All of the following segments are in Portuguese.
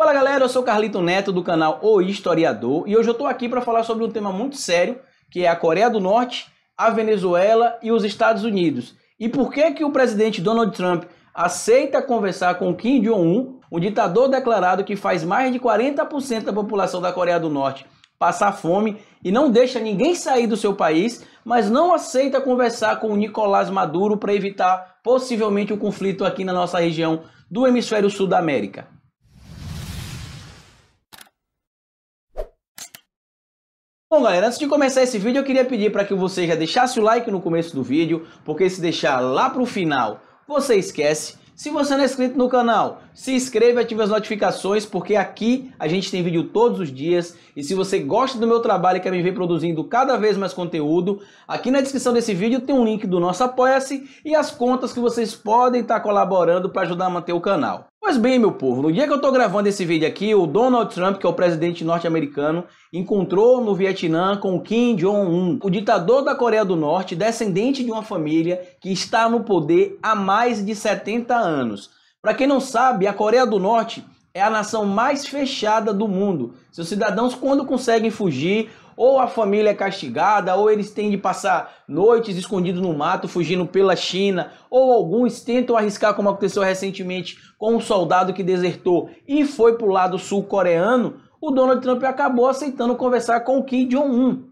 Fala galera, eu sou Carlito Neto do canal O Historiador e hoje eu estou aqui para falar sobre um tema muito sério que é a Coreia do Norte, a Venezuela e os Estados Unidos. E por que que o presidente Donald Trump aceita conversar com Kim Jong-un, o ditador declarado que faz mais de 40% da população da Coreia do Norte passar fome e não deixa ninguém sair do seu país, mas não aceita conversar com o Nicolás Maduro para evitar possivelmente o um conflito aqui na nossa região do hemisfério sul da América. Bom, galera, antes de começar esse vídeo, eu queria pedir para que você já deixasse o like no começo do vídeo, porque se deixar lá para o final, você esquece. Se você não é inscrito no canal, se inscreva e ative as notificações, porque aqui a gente tem vídeo todos os dias. E se você gosta do meu trabalho e quer me ver produzindo cada vez mais conteúdo, aqui na descrição desse vídeo tem um link do nosso Apoia-se e as contas que vocês podem estar colaborando para ajudar a manter o canal. Pois bem, meu povo, no dia que eu estou gravando esse vídeo aqui, o Donald Trump, que é o presidente norte-americano, encontrou no Vietnã com Kim Jong-un, o ditador da Coreia do Norte, descendente de uma família que está no poder há mais de 70 anos. Para quem não sabe, a Coreia do Norte é a nação mais fechada do mundo. Seus cidadãos, quando conseguem fugir ou a família é castigada, ou eles têm de passar noites escondidos no mato, fugindo pela China, ou alguns tentam arriscar, como aconteceu recentemente com um soldado que desertou e foi para o lado sul-coreano, o Donald Trump acabou aceitando conversar com o Kim Jong-un,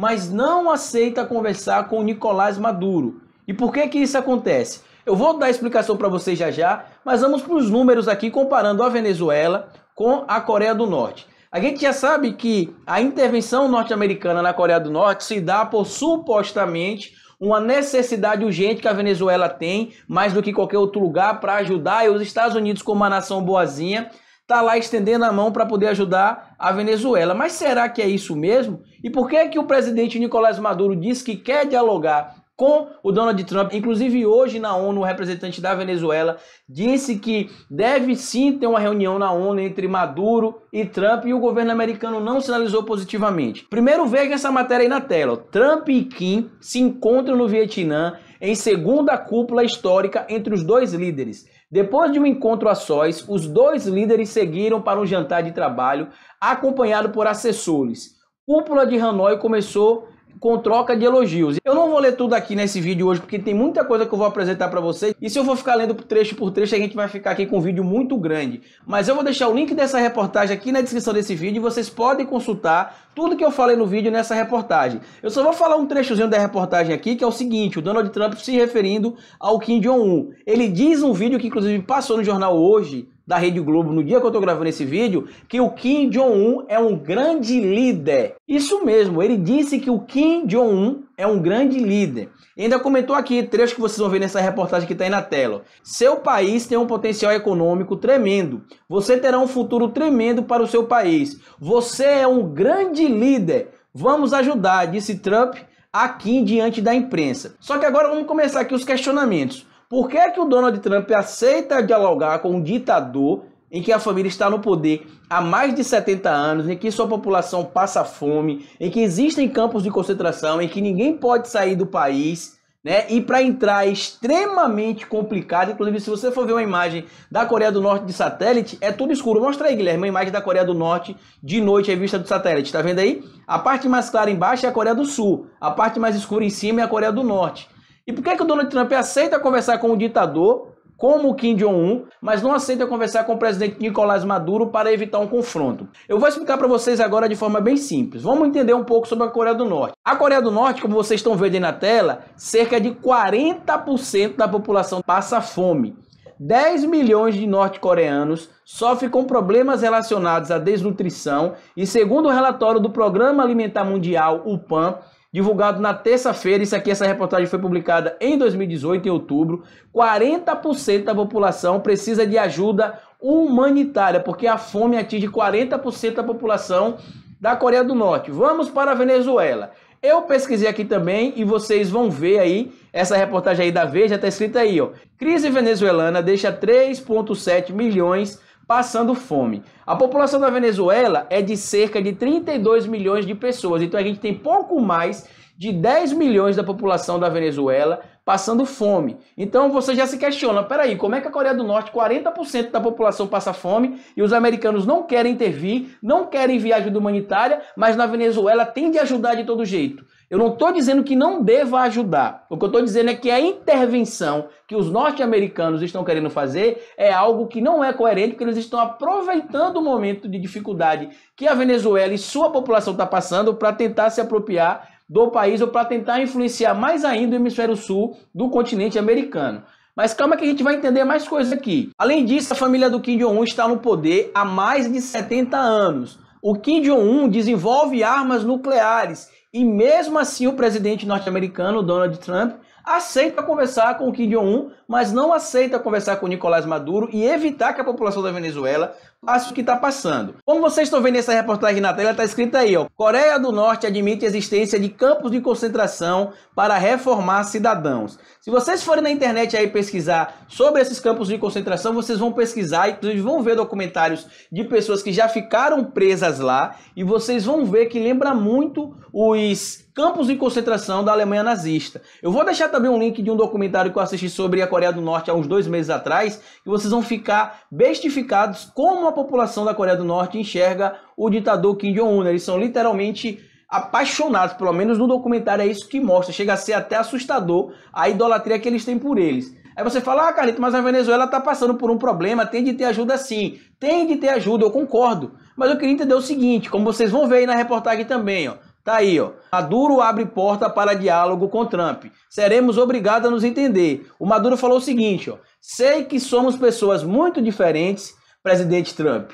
mas não aceita conversar com o Nicolás Maduro. E por que que isso acontece? Eu vou dar a explicação para vocês já já, mas vamos para os números aqui comparando a Venezuela com a Coreia do Norte. A gente já sabe que a intervenção norte-americana na Coreia do Norte se dá por supostamente uma necessidade urgente que a Venezuela tem, mais do que qualquer outro lugar, para ajudar, e os Estados Unidos, como uma nação boazinha, está lá estendendo a mão para poder ajudar a Venezuela. Mas será que é isso mesmo? E por que é que o presidente Nicolás Maduro diz que quer dialogar com o Donald Trump. Inclusive, hoje na ONU, o representante da Venezuela disse que deve sim ter uma reunião na ONU entre Maduro e Trump e o governo americano não sinalizou positivamente. Primeiro, veja essa matéria aí na tela. Trump e Kim se encontram no Vietnã em segunda cúpula histórica entre os dois líderes. Depois de um encontro a sós, os dois líderes seguiram para um jantar de trabalho, acompanhado por assessores. Cúpula de Hanoi começou com troca de elogios. Eu não vou ler tudo aqui nesse vídeo hoje, porque tem muita coisa que eu vou apresentar para vocês. E se eu for ficar lendo trecho por trecho, a gente vai ficar aqui com um vídeo muito grande. Mas eu vou deixar o link dessa reportagem aqui na descrição desse vídeo e vocês podem consultar tudo que eu falei no vídeo nessa reportagem. Eu só vou falar um trechozinho da reportagem aqui, que é o seguinte, o Donald Trump se referindo ao Kim Jong-un. Ele diz um vídeo que inclusive passou no jornal hoje, da Rede Globo no dia que eu estou gravando esse vídeo que o Kim Jong-un é um grande líder. Isso mesmo, ele disse que o Kim Jong-un é um grande líder. E ainda comentou aqui, três que vocês vão ver nessa reportagem que está aí na tela. Seu país tem um potencial econômico tremendo. Você terá um futuro tremendo para o seu país. Você é um grande líder. Vamos ajudar, disse Trump aqui diante da imprensa. Só que agora vamos começar aqui os questionamentos. Por que, é que o Donald Trump aceita dialogar com um ditador em que a família está no poder há mais de 70 anos, em que sua população passa fome, em que existem campos de concentração, em que ninguém pode sair do país, né? E para entrar é extremamente complicado, inclusive se você for ver uma imagem da Coreia do Norte de satélite, é tudo escuro. Mostra aí, Guilherme, uma imagem da Coreia do Norte de noite à vista do satélite, tá vendo aí? A parte mais clara embaixo é a Coreia do Sul, a parte mais escura em cima é a Coreia do Norte. E por que, é que o Donald Trump aceita conversar com o ditador, como o Kim Jong-un, mas não aceita conversar com o presidente Nicolás Maduro para evitar um confronto? Eu vou explicar para vocês agora de forma bem simples. Vamos entender um pouco sobre a Coreia do Norte. A Coreia do Norte, como vocês estão vendo aí na tela, cerca de 40% da população passa fome. 10 milhões de norte-coreanos sofrem com problemas relacionados à desnutrição e, segundo o relatório do Programa Alimentar Mundial, o PAN, divulgado na terça-feira, isso aqui, essa reportagem foi publicada em 2018, em outubro, 40% da população precisa de ajuda humanitária, porque a fome atinge 40% da população da Coreia do Norte. Vamos para a Venezuela. Eu pesquisei aqui também e vocês vão ver aí essa reportagem aí da Veja, tá escrita aí, ó. Crise venezuelana deixa 3.7 milhões passando fome. A população da Venezuela é de cerca de 32 milhões de pessoas, então a gente tem pouco mais de 10 milhões da população da Venezuela passando fome. Então você já se questiona, peraí, como é que a Coreia do Norte, 40% da população passa fome e os americanos não querem intervir, não querem enviar ajuda humanitária, mas na Venezuela tem de ajudar de todo jeito. Eu não estou dizendo que não deva ajudar. O que eu estou dizendo é que a intervenção que os norte-americanos estão querendo fazer é algo que não é coerente, porque eles estão aproveitando o momento de dificuldade que a Venezuela e sua população está passando para tentar se apropriar do país ou para tentar influenciar mais ainda o hemisfério sul do continente americano. Mas calma que a gente vai entender mais coisas aqui. Além disso, a família do Kim Jong-un está no poder há mais de 70 anos. O Kim Jong-un desenvolve armas nucleares e mesmo assim o presidente norte-americano Donald Trump aceita conversar com o Kim Jong-un, mas não aceita conversar com Nicolás Maduro e evitar que a população da Venezuela acho que está passando. Como vocês estão vendo essa reportagem na tela, está escrita aí, ó. Coreia do Norte admite a existência de campos de concentração para reformar cidadãos. Se vocês forem na internet aí pesquisar sobre esses campos de concentração, vocês vão pesquisar e vão ver documentários de pessoas que já ficaram presas lá e vocês vão ver que lembra muito os campos de concentração da Alemanha nazista. Eu vou deixar também um link de um documentário que eu assisti sobre a Coreia do Norte há uns dois meses atrás, e vocês vão ficar bestificados como a população da Coreia do Norte enxerga o ditador Kim Jong-un. Eles são literalmente apaixonados, pelo menos no documentário é isso que mostra. Chega a ser até assustador a idolatria que eles têm por eles. Aí você fala, ah, Carlito, mas a Venezuela está passando por um problema, tem de ter ajuda sim. Tem de ter ajuda, eu concordo. Mas eu queria entender o seguinte, como vocês vão ver aí na reportagem também, ó. Tá aí, ó. Maduro abre porta para diálogo com Trump. Seremos obrigados a nos entender. O Maduro falou o seguinte, ó. Sei que somos pessoas muito diferentes, presidente Trump.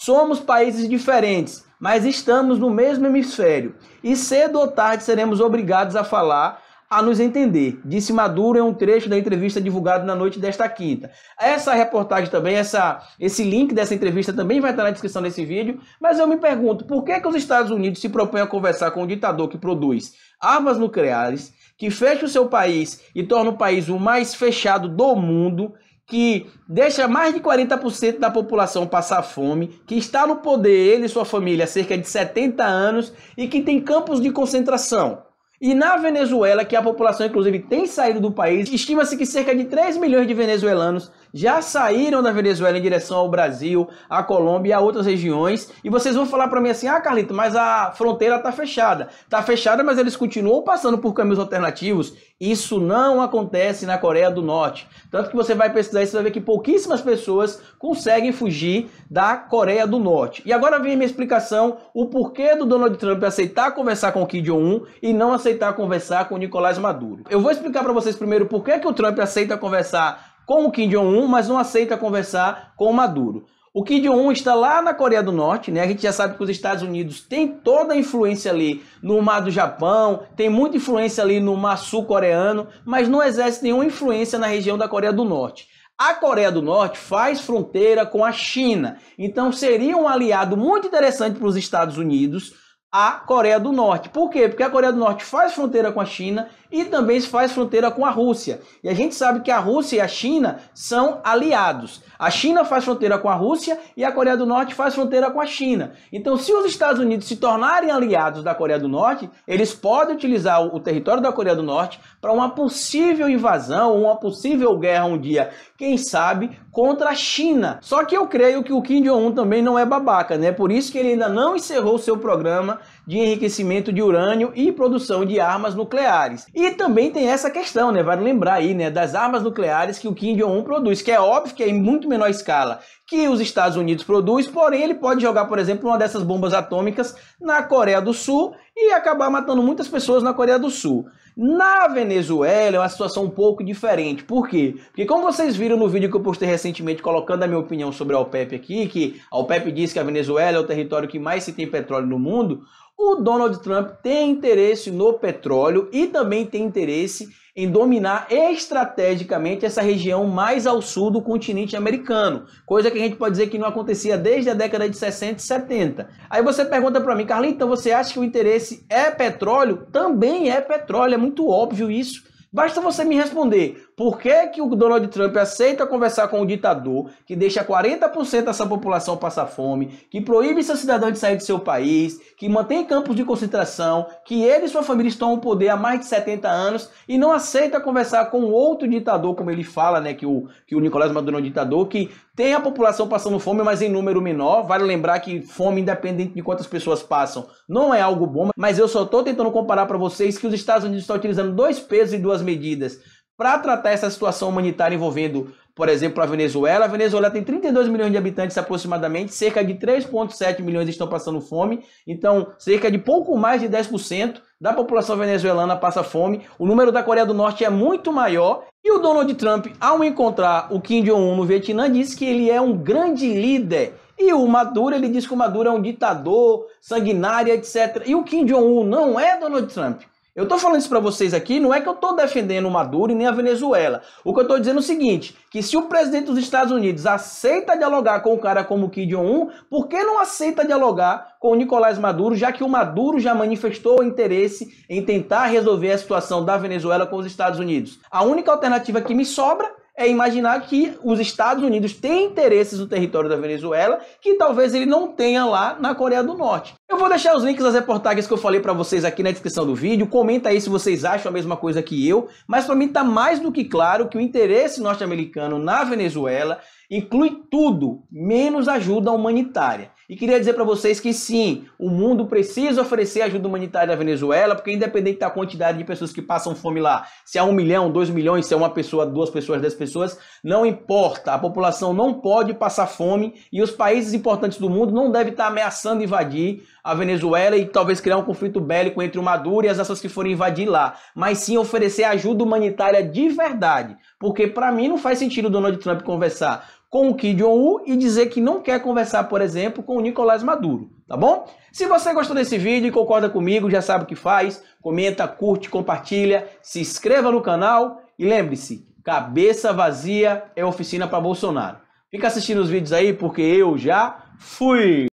Somos países diferentes, mas estamos no mesmo hemisfério. E cedo ou tarde seremos obrigados a falar a nos entender, disse Maduro em um trecho da entrevista divulgada na noite desta quinta. Essa reportagem também, essa, esse link dessa entrevista também vai estar na descrição desse vídeo, mas eu me pergunto, por que, que os Estados Unidos se propõem a conversar com um ditador que produz armas nucleares, que fecha o seu país e torna o país o mais fechado do mundo, que deixa mais de 40% da população passar fome, que está no poder, ele e sua família, há cerca de 70 anos, e que tem campos de concentração? E na Venezuela, que a população inclusive tem saído do país, estima-se que cerca de 3 milhões de venezuelanos já saíram da Venezuela em direção ao Brasil, à Colômbia e a outras regiões. E vocês vão falar para mim assim: ah, Carlito, mas a fronteira está fechada. Está fechada, mas eles continuam passando por caminhos alternativos. Isso não acontece na Coreia do Norte. Tanto que você vai pesquisar e você vai ver que pouquíssimas pessoas conseguem fugir da Coreia do Norte. E agora vem minha explicação: o porquê do Donald Trump aceitar conversar com o Kim Jong-un e não aceitar conversar com o Nicolás Maduro. Eu vou explicar para vocês primeiro por que, que o Trump aceita conversar com o Kim Jong-un, mas não aceita conversar com o Maduro. O Kim Jong-un está lá na Coreia do Norte, né? A gente já sabe que os Estados Unidos têm toda a influência ali no mar do Japão, tem muita influência ali no mar sul-coreano, mas não exerce nenhuma influência na região da Coreia do Norte. A Coreia do Norte faz fronteira com a China, então seria um aliado muito interessante para os Estados Unidos a Coreia do Norte. Por quê? Porque a Coreia do Norte faz fronteira com a China e também se faz fronteira com a Rússia. E a gente sabe que a Rússia e a China são aliados. A China faz fronteira com a Rússia e a Coreia do Norte faz fronteira com a China. Então, se os Estados Unidos se tornarem aliados da Coreia do Norte, eles podem utilizar o território da Coreia do Norte para uma possível invasão, uma possível guerra um dia, quem sabe, contra a China. Só que eu creio que o Kim Jong-un também não é babaca, né? Por isso que ele ainda não encerrou seu programa de enriquecimento de urânio e produção de armas nucleares. E e também tem essa questão, né? Vale lembrar aí, né? Das armas nucleares que o Kim Jong-un produz, que é óbvio que é em muito menor escala que os Estados Unidos produz, porém ele pode jogar, por exemplo, uma dessas bombas atômicas na Coreia do Sul e acabar matando muitas pessoas na Coreia do Sul. Na Venezuela é uma situação um pouco diferente. Por quê? Porque como vocês viram no vídeo que eu postei recentemente colocando a minha opinião sobre a OPEP aqui, que a OPEP diz que a Venezuela é o território que mais se tem petróleo no mundo, o Donald Trump tem interesse no petróleo e também tem interesse em dominar estrategicamente essa região mais ao sul do continente americano, coisa que a gente pode dizer que não acontecia desde a década de 60 e 70. Aí você pergunta para mim, Carlinhos, então você acha que o interesse é petróleo? Também é petróleo, é muito óbvio isso. Basta você me responder por que, que o Donald Trump aceita conversar com um ditador que deixa 40% dessa população passar fome, que proíbe seus cidadãos de sair do seu país, que mantém campos de concentração, que ele e sua família estão no poder há mais de 70 anos e não aceita conversar com outro ditador, como ele fala, né, que o, que o Nicolás Maduro é um ditador, que tem a população passando fome, mas em número menor. Vale lembrar que fome, independente de quantas pessoas passam, não é algo bom. Mas eu só estou tentando comparar para vocês que os Estados Unidos estão tá utilizando dois pesos e duas medidas para tratar essa situação humanitária envolvendo, por exemplo, a Venezuela. A Venezuela tem 32 milhões de habitantes aproximadamente, cerca de 3,7 milhões estão passando fome, então cerca de pouco mais de 10% da população venezuelana passa fome, o número da Coreia do Norte é muito maior. E o Donald Trump, ao encontrar o Kim Jong-un no Vietnã, disse que ele é um grande líder. E o Maduro, ele diz que o Maduro é um ditador, sanguinário, etc. E o Kim Jong-un não é Donald Trump. Eu estou falando isso para vocês aqui, não é que eu estou defendendo o Maduro e nem a Venezuela. O que eu estou dizendo é o seguinte, que se o presidente dos Estados Unidos aceita dialogar com um cara como Kim Jong-un, por que não aceita dialogar com o Nicolás Maduro, já que o Maduro já manifestou interesse em tentar resolver a situação da Venezuela com os Estados Unidos? A única alternativa que me sobra é imaginar que os Estados Unidos têm interesses no território da Venezuela que talvez ele não tenha lá na Coreia do Norte. Eu vou deixar os links das reportagens que eu falei para vocês aqui na descrição do vídeo. Comenta aí se vocês acham a mesma coisa que eu, mas para mim tá mais do que claro que o interesse norte-americano na Venezuela inclui tudo, menos ajuda humanitária. E queria dizer para vocês que sim, o mundo precisa oferecer ajuda humanitária à Venezuela, porque independente da quantidade de pessoas que passam fome lá, se é um milhão, dois milhões, se é uma pessoa, duas pessoas, dez pessoas, não importa. A população não pode passar fome e os países importantes do mundo não devem estar ameaçando invadir a Venezuela e talvez criar um conflito bélico entre o Maduro e as nações que forem invadir lá, mas sim oferecer ajuda humanitária de verdade. Porque para mim não faz sentido o Donald Trump conversar com o Kim Jong-un e dizer que não quer conversar, por exemplo, com o Nicolás Maduro, tá bom? Se você gostou desse vídeo e concorda comigo, já sabe o que faz, comenta, curte, compartilha, se inscreva no canal e lembre-se, cabeça vazia é oficina para Bolsonaro. Fica assistindo os vídeos aí porque eu já fui!